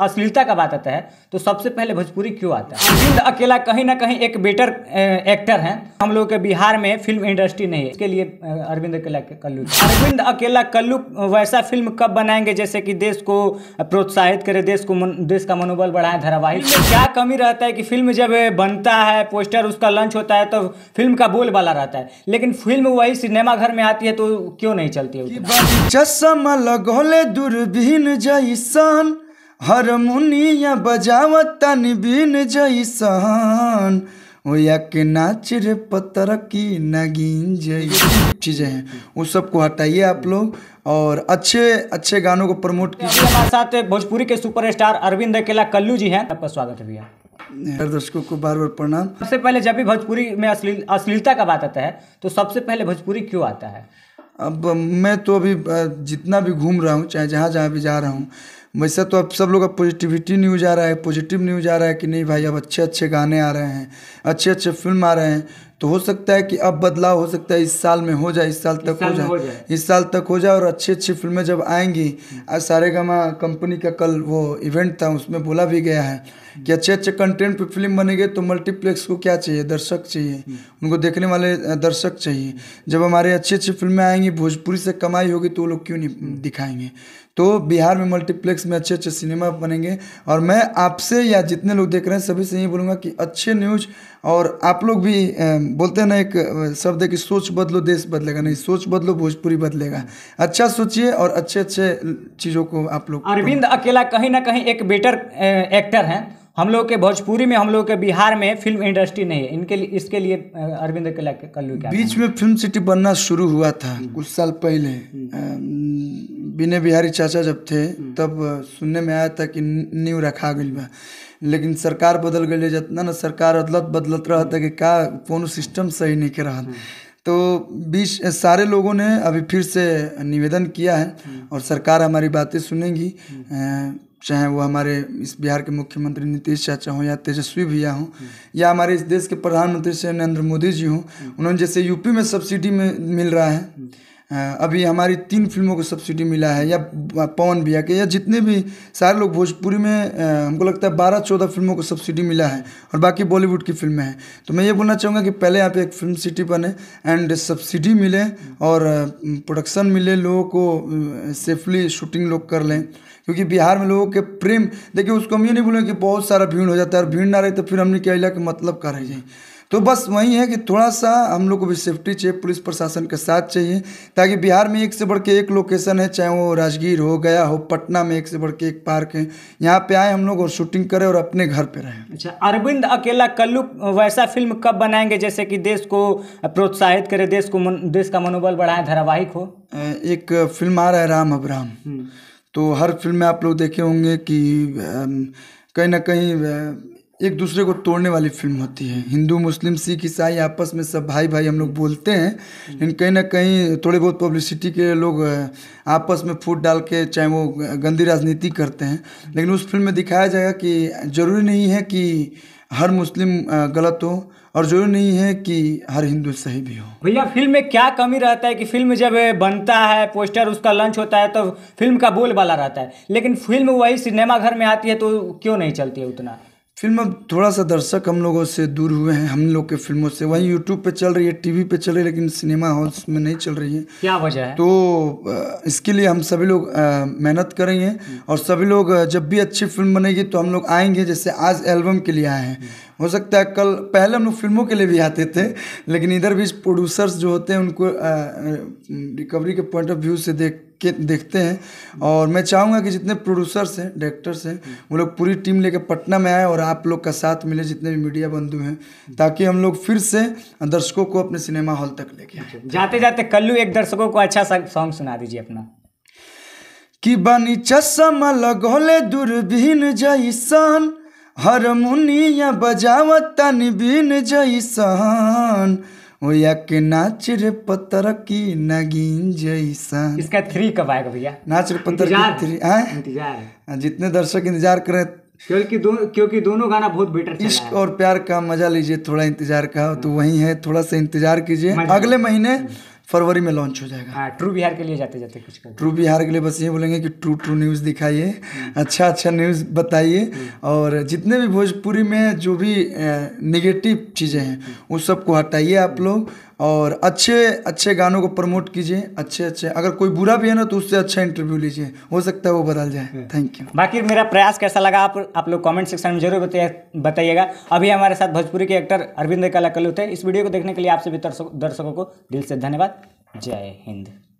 अश्लीलता का बात आता है तो सबसे पहले भोजपुरी क्यों आता है अरविंद अकेला कहीं ना कहीं एक बेटर एक्टर हैं हम लोग के बिहार में फिल्म इंडस्ट्री नहीं है इसके लिए अरविंद अकेला कल्लू अरविंद अकेला कल्लू वैसा फिल्म कब बनाएंगे जैसे कि देश को प्रोत्साहित करे देश को देश का मनोबल बढ़ाए धारावाहिक क्या कमी रहता है कि फिल्म जब बनता है पोस्टर उसका लंच होता है तो फिल्म का बोल वाला रहता है लेकिन फिल्म वही सिनेमाघर में आती है तो क्यों नहीं चलती है हरमुनिया बजावतन बीन जैसन ओया के नाच रे पतर की नगीन जैसी चीज़ें हैं उस सबको हटाइए आप लोग और अच्छे अच्छे गानों को प्रमोट कीजिए हमारे साथ भोजपुरी के सुपरस्टार अरविंद अकेला कल्लू जी हैं आपका स्वागत है भैया हर दर्शकों को बार बार प्रणाम सबसे पहले जब भी भोजपुरी में अश्लील अश्लीलता का बात आता है तो सबसे पहले भोजपुरी क्यों आता है अब मैं तो अभी जितना भी घूम रहा हूँ चाहे जहाँ जहाँ भी जा रहा हूँ वैसे तो अब सब लोग अब पॉजिटिविटी न्यूज़ आ रहा है पॉजिटिव न्यूज़ आ रहा है कि नहीं भाई अब अच्छे अच्छे गाने आ रहे हैं अच्छे अच्छे फिल्म आ रहे हैं तो हो सकता है कि अब बदलाव हो सकता है इस साल में हो जाए इस साल तक इस हो, जाए, हो जाए इस साल तक हो जाए और अच्छी अच्छी फिल्में जब आएंगी हम्म। आज सारेगामा कंपनी का कल वो इवेंट था उसमें बोला भी गया है हम्म। कि अच्छे अच्छे कंटेंट पे फिल्म बनेंगे तो मल्टीप्लेक्स को क्या चाहिए दर्शक चाहिए हम्म। उनको देखने वाले दर्शक चाहिए जब हमारे अच्छी अच्छी फिल्में आएंगी भोजपुरी से कमाई होगी तो वो लोग क्यों नहीं दिखाएंगे तो बिहार में मल्टीप्लेक्स में अच्छे अच्छे सिनेमा बनेंगे और मैं आपसे या जितने लोग देख रहे हैं सभी से यही बोलूँगा कि अच्छे न्यूज और आप लोग भी बोलते हैं ना एक शब्द है कि सोच बदलो देश बदलेगा नहीं सोच बदलो भोजपुरी बदलेगा अच्छा सोचिए और अच्छे अच्छे चीज़ों को आप लोग अरविंद अकेला कहीं ना कहीं एक बेटर एक्टर हैं हम लोग के भोजपुरी में हम लोग के बिहार में फिल्म इंडस्ट्री नहीं है इनके लिए इसके लिए अरविंद कल्लू क्या बीच में फिल्म सिटी बनना शुरू हुआ था कुछ साल पहले विनय हम्म। बिहारी चाचा जब थे हम्म। तब सुनने में आया था कि न्यू रखा गई बा लेकिन सरकार बदल गई जितना ना सरकार अदलत बदलत रहा था कि का कोनो सिस्टम सही नहीं के रहा हम्म। तो बीस सारे लोगों ने अभी फिर से निवेदन किया है हम्म। और सरकार हमारी बातें सुनेगी हम्म। चाहे वो हमारे इस बिहार के मुख्यमंत्री नीतीश चाचा हों या तेजस्वी भैया हों हम्म। या हमारे इस देश के प्रधानमंत्री श्री नरेंद्र मोदी जी हों उन्होंने जैसे यूपी में सब्सिडी में मिल रहा है अभी हमारी तीन फिल्मों को सब्सिडी मिला है या पवन भैया के या जितने भी सारे लोग भोजपुरी में हमको लगता है बारह चौदह फिल्मों को सब्सिडी मिला है और बाकी बॉलीवुड की फिल्में हैं तो मैं ये बोलना चाहूँगा कि पहले यहाँ पे एक फिल्म सिटी बने एंड सब्सिडी मिले और प्रोडक्शन मिले लोगों को सेफली शूटिंग लोग कर लें क्योंकि बिहार में लोगों के प्रेम देखिए उसको हम ये नहीं बोलेंगे कि बहुत सारा भीड़ हो जाता है और भीड़ ना रहे तो फिर हमने क्या इलाके मतलब का रह जाए तो बस वही है कि थोड़ा सा हम लोग को भी सेफ्टी चाहिए पुलिस प्रशासन के साथ चाहिए ताकि बिहार में एक से बढ़ के एक लोकेशन है चाहे वो राजगीर हो गया हो पटना में एक से बढ़ के एक पार्क है यहाँ पे आए हम लोग और शूटिंग करें और अपने घर पे रहें अच्छा अरविंद अकेला कल्लू वैसा फिल्म कब बनाएंगे जैसे कि देश को प्रोत्साहित करे देश को मन, देश का मनोबल बढ़ाए धारावाहिक हो एक फिल्म आ रहा है राम अबराम हम्म। तो हर फिल्म में आप लोग देखे होंगे कि कहीं ना कहीं एक दूसरे को तोड़ने वाली फिल्म होती है हिंदू मुस्लिम सिख ईसाई आपस में सब भाई भाई हम लोग बोलते हैं लेकिन कहीं ना कहीं थोड़े बहुत पब्लिसिटी के लोग आपस में फूट डाल के चाहे वो गंदी राजनीति करते हैं लेकिन उस फिल्म में दिखाया जाएगा कि ज़रूरी नहीं है कि हर मुस्लिम गलत हो और जरूरी नहीं है कि हर हिंदू सही भी हो भैया फिल्म में क्या कमी रहता है कि फिल्म जब बनता है पोस्टर उसका लंच होता है तो फिल्म का बोलबाला रहता है लेकिन फिल्म वही सिनेमा घर में आती है तो क्यों नहीं चलती है उतना फिल्म अब थोड़ा सा दर्शक हम लोगों से दूर हुए हैं हम लोग के फिल्मों से वहीं यूट्यूब पे चल रही है टीवी पे चल रही है लेकिन सिनेमा हॉल्स में नहीं चल रही है क्या वजह है तो इसके लिए हम सभी लोग मेहनत करेंगे और सभी लोग जब भी अच्छी फिल्म बनेगी तो हम लोग आएंगे जैसे आज एल्बम के लिए आए हैं हो सकता है कल पहले हम लोग फिल्मों के लिए भी आते थे लेकिन इधर भी प्रोड्यूसर्स जो होते हैं उनको रिकवरी के पॉइंट ऑफ व्यू से देख के देखते हैं और मैं चाहूँगा कि जितने प्रोड्यूसर्स हैं डायरेक्टर्स हैं वो लोग पूरी टीम लेकर पटना में आए और आप लोग का साथ मिले जितने भी मीडिया बंधु हैं ताकि हम लोग फिर से दर्शकों को अपने सिनेमा हॉल तक लेके आए जाते जाते कल्लू एक दर्शकों को अच्छा सा सॉन्ग सुना दीजिए अपना कि बनी चश्मा लगोले दूरबीन जैसन हरमुनिया बजावत तनबीन जैसन नाच रे की नगीन जैसा इसका थ्री कब आएगा भैया नाच रे पत्थर की थ्री इंतजार हाँ, जितने दर्शक इंतजार रहे क्योंकि दो, क्योंकि दोनों गाना बहुत बेटर चला इश्क और प्यार का मजा लीजिए थोड़ा इंतजार का तो वही है थोड़ा सा इंतजार कीजिए अगले महीने हम्म। फरवरी में लॉन्च हो जाएगा हाँ ट्रू बिहार के लिए जाते जाते कुछ कर ट्रू बिहार के लिए बस ये बोलेंगे कि ट्रू ट्रू न्यूज़ दिखाइए हम्म। अच्छा अच्छा न्यूज़ बताइए हम्म। और जितने भी भोजपुरी में जो भी निगेटिव चीज़ें हैं हम्म। उस सबको हटाइए आप लोग और अच्छे अच्छे गानों को प्रमोट कीजिए अच्छे अच्छे अगर कोई बुरा भी है ना तो उससे अच्छा इंटरव्यू लीजिए हो सकता है वो बदल जाए थैंक यू बाकी मेरा प्रयास कैसा लगा आप आप लोग कमेंट सेक्शन में जरूर बताइएगा अभी हमारे साथ भोजपुरी के एक्टर अरविंद कलाकलू थे इस वीडियो को देखने के लिए आप सभी दर्शकों को दिल से धन्यवाद जय हिंद